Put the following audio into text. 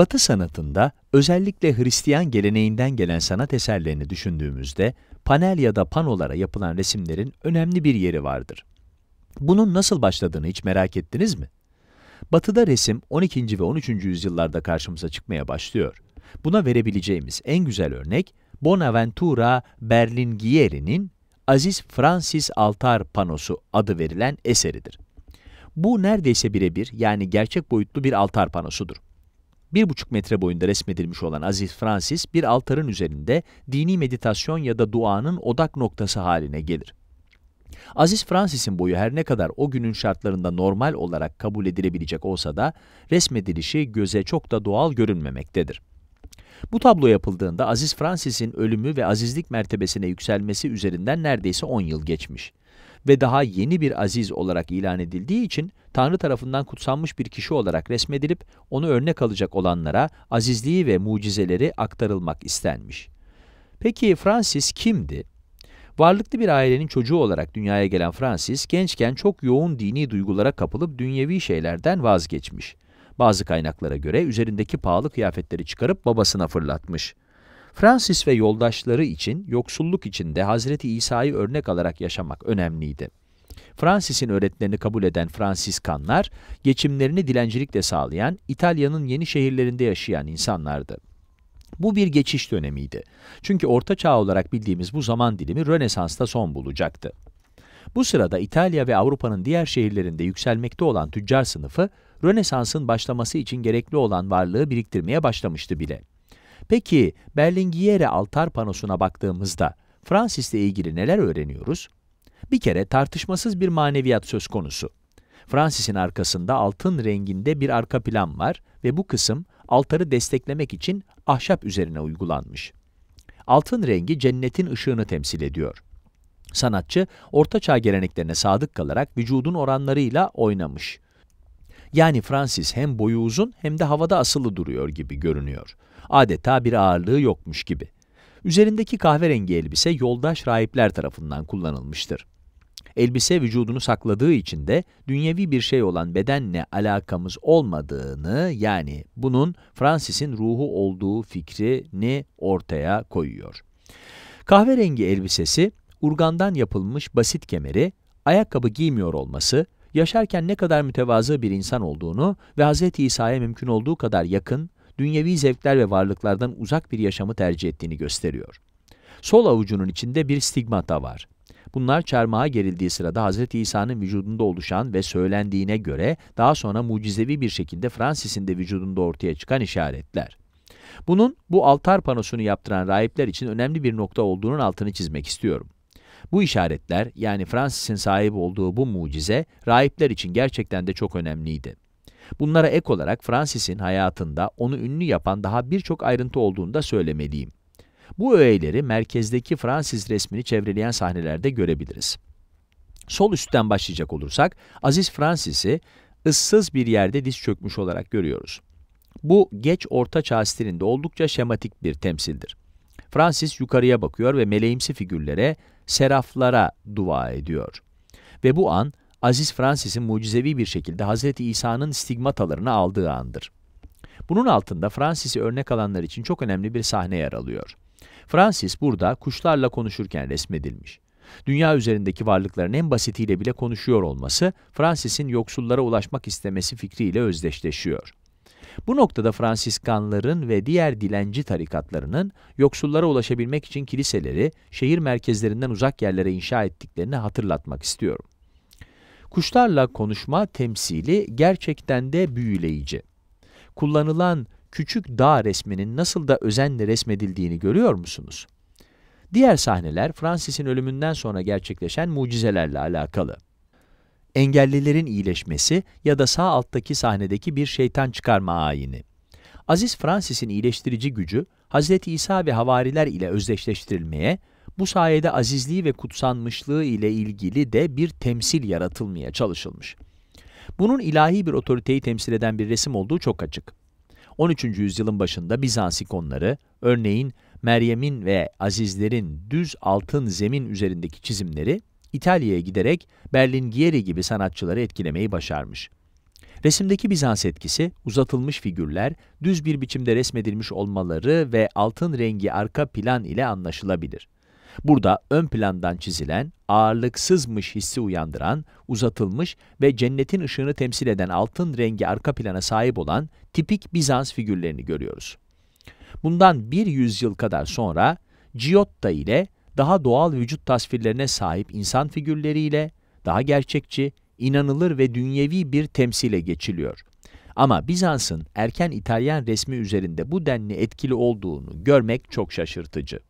Batı sanatında özellikle Hristiyan geleneğinden gelen sanat eserlerini düşündüğümüzde panel ya da panolara yapılan resimlerin önemli bir yeri vardır. Bunun nasıl başladığını hiç merak ettiniz mi? Batı'da resim 12. ve 13. yüzyıllarda karşımıza çıkmaya başlıyor. Buna verebileceğimiz en güzel örnek Bonaventura Berlinghieri'nin Aziz Francis Altar Panosu adı verilen eseridir. Bu neredeyse birebir yani gerçek boyutlu bir altar panosudur. 1,5 metre boyunda resmedilmiş olan Aziz Francis, bir altarın üzerinde dini meditasyon ya da duanın odak noktası haline gelir. Aziz Francis'in boyu her ne kadar o günün şartlarında normal olarak kabul edilebilecek olsa da resmedilişi göze çok da doğal görünmemektedir. Bu tablo yapıldığında Aziz Francis'in ölümü ve azizlik mertebesine yükselmesi üzerinden neredeyse 10 yıl geçmiş ve daha yeni bir aziz olarak ilan edildiği için Tanrı tarafından kutsanmış bir kişi olarak resmedilip onu örnek alacak olanlara azizliği ve mucizeleri aktarılmak istenmiş. Peki Francis kimdi? Varlıklı bir ailenin çocuğu olarak dünyaya gelen Francis, gençken çok yoğun dini duygulara kapılıp dünyevi şeylerden vazgeçmiş. Bazı kaynaklara göre üzerindeki pahalı kıyafetleri çıkarıp babasına fırlatmış. Francis ve yoldaşları için yoksulluk içinde Hazreti İsa'yı örnek alarak yaşamak önemliydi. Francis'in öğretilerini kabul eden Fransiskanlar, geçimlerini dilencilikle sağlayan, İtalya'nın yeni şehirlerinde yaşayan insanlardı. Bu bir geçiş dönemiydi. Çünkü Orta Çağ olarak bildiğimiz bu zaman dilimi Rönesans'ta son bulacaktı. Bu sırada İtalya ve Avrupa'nın diğer şehirlerinde yükselmekte olan tüccar sınıfı, Rönesans'ın başlaması için gerekli olan varlığı biriktirmeye başlamıştı bile. Peki Berlinghiere altar panosuna baktığımızda Francis'le ilgili neler öğreniyoruz? Bir kere tartışmasız bir maneviyat söz konusu. Francis'in arkasında altın renginde bir arka plan var ve bu kısım altarı desteklemek için ahşap üzerine uygulanmış. Altın rengi cennetin ışığını temsil ediyor. Sanatçı, ortaçağ geleneklerine sadık kalarak vücudun oranlarıyla oynamış. Yani Francis hem boyu uzun hem de havada asılı duruyor gibi görünüyor. Adeta bir ağırlığı yokmuş gibi. Üzerindeki kahverengi elbise yoldaş rahipler tarafından kullanılmıştır. Elbise vücudunu sakladığı için de dünyevi bir şey olan bedenle alakamız olmadığını yani bunun Francis'in ruhu olduğu fikrini ortaya koyuyor. Kahverengi elbisesi, urgandan yapılmış basit kemeri, ayakkabı giymiyor olması, yaşarken ne kadar mütevazı bir insan olduğunu ve Hz. İsa'ya mümkün olduğu kadar yakın, dünyevi zevkler ve varlıklardan uzak bir yaşamı tercih ettiğini gösteriyor. Sol avucunun içinde bir stigmata var. Bunlar çarmıha gerildiği sırada Hz. İsa'nın vücudunda oluşan ve söylendiğine göre daha sonra mucizevi bir şekilde Francis'in de vücudunda ortaya çıkan işaretler. Bunun bu altar panosunu yaptıran rahipler için önemli bir nokta olduğunun altını çizmek istiyorum. Bu işaretler yani Francis'in sahip olduğu bu mucize rahipler için gerçekten de çok önemliydi. Bunlara ek olarak Francis'in hayatında onu ünlü yapan daha birçok ayrıntı olduğunu da söylemeliyim. Bu öğeleri merkezdeki Francis resmini çevreleyen sahnelerde görebiliriz. Sol üstten başlayacak olursak, Aziz Francis'i ıssız bir yerde diz çökmüş olarak görüyoruz. Bu geç orta çağ stilinde oldukça şematik bir temsildir. Francis yukarıya bakıyor ve meleğimsi figürlere, seraflara dua ediyor. Ve bu an Aziz Francis'in mucizevi bir şekilde Hz. İsa'nın stigmatalarını aldığı andır. Bunun altında Francis'i örnek alanlar için çok önemli bir sahne yer alıyor. Francis burada kuşlarla konuşurken resmedilmiş. Dünya üzerindeki varlıkların en basitiyle bile konuşuyor olması, Francis'in yoksullara ulaşmak istemesi fikriyle özdeşleşiyor. Bu noktada Fransiskanların ve diğer dilenci tarikatlarının yoksullara ulaşabilmek için kiliseleri şehir merkezlerinden uzak yerlere inşa ettiklerini hatırlatmak istiyorum. Kuşlarla konuşma temsili gerçekten de büyüleyici. Kullanılan küçük dağ resminin nasıl da özenle resmedildiğini görüyor musunuz? Diğer sahneler Francis'in ölümünden sonra gerçekleşen mucizelerle alakalı engellilerin iyileşmesi ya da sağ alttaki sahnedeki bir şeytan çıkarma ayini. Aziz Francis'in iyileştirici gücü, Hz. İsa ve havariler ile özdeşleştirilmeye, bu sayede azizliği ve kutsanmışlığı ile ilgili de bir temsil yaratılmaya çalışılmış. Bunun ilahi bir otoriteyi temsil eden bir resim olduğu çok açık. 13. yüzyılın başında Bizans ikonları, örneğin Meryem'in ve azizlerin düz altın zemin üzerindeki çizimleri İtalya'ya giderek Berlin Gieri gibi sanatçıları etkilemeyi başarmış. Resimdeki Bizans etkisi, uzatılmış figürler, düz bir biçimde resmedilmiş olmaları ve altın rengi arka plan ile anlaşılabilir. Burada ön plandan çizilen, ağırlıksızmış hissi uyandıran, uzatılmış ve cennetin ışığını temsil eden altın rengi arka plana sahip olan tipik Bizans figürlerini görüyoruz. Bundan bir yüzyıl kadar sonra Giotto ile daha doğal vücut tasvirlerine sahip insan figürleriyle daha gerçekçi, inanılır ve dünyevi bir temsile geçiliyor. Ama Bizans'ın erken İtalyan resmi üzerinde bu denli etkili olduğunu görmek çok şaşırtıcı.